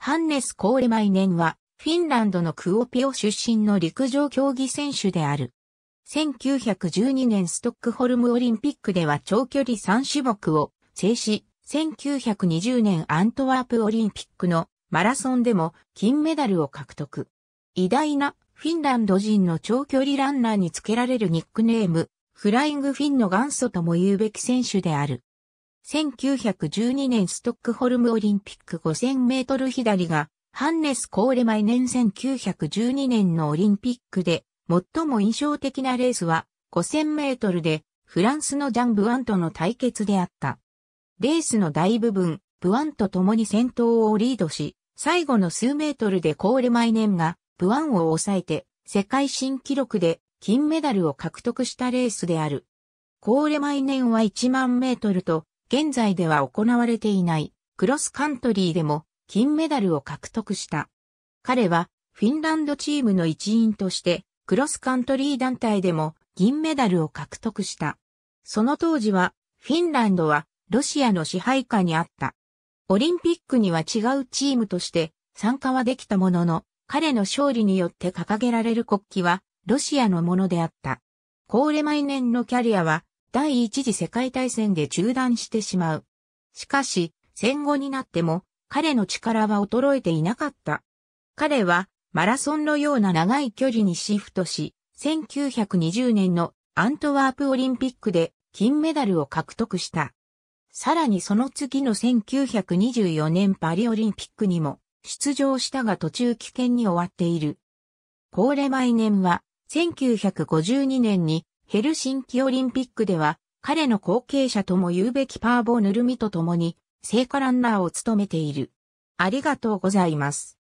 ハンネス・コーレマイネンは、フィンランドのクオピオ出身の陸上競技選手である。1912年ストックホルムオリンピックでは長距離3種目を制し、1920年アントワープオリンピックのマラソンでも金メダルを獲得。偉大なフィンランド人の長距離ランナーにつけられるニックネーム、フライングフィンの元祖とも言うべき選手である。1912年ストックホルムオリンピック5000メートル左が、ハンネス・コーレマ毎年1912年のオリンピックで、最も印象的なレースは、5000メートルで、フランスのジャン・ブワンとの対決であった。レースの大部分、ブワンと共に先頭をリードし、最後の数メートルでコーレマイネンが、ブワンを抑えて、世界新記録で金メダルを獲得したレースである。コーレマイネンは1万メートルと現在では行われていないクロスカントリーでも金メダルを獲得した。彼はフィンランドチームの一員としてクロスカントリー団体でも銀メダルを獲得した。その当時はフィンランドはロシアの支配下にあった。オリンピックには違うチームとして参加はできたものの、彼の勝利によって掲げられる国旗はロシアのものであった。コーレ毎年のキャリアは第一次世界大戦で中断してしまう。しかし、戦後になっても、彼の力は衰えていなかった。彼は、マラソンのような長い距離にシフトし、1920年のアントワープオリンピックで金メダルを獲得した。さらにその次の1924年パリオリンピックにも出場したが途中危険に終わっている。コーレ毎年は1952年にヘルシンキオリンピックでは、彼の後継者とも言うべきパーボヌルミと共に、聖火ランナーを務めている。ありがとうございます。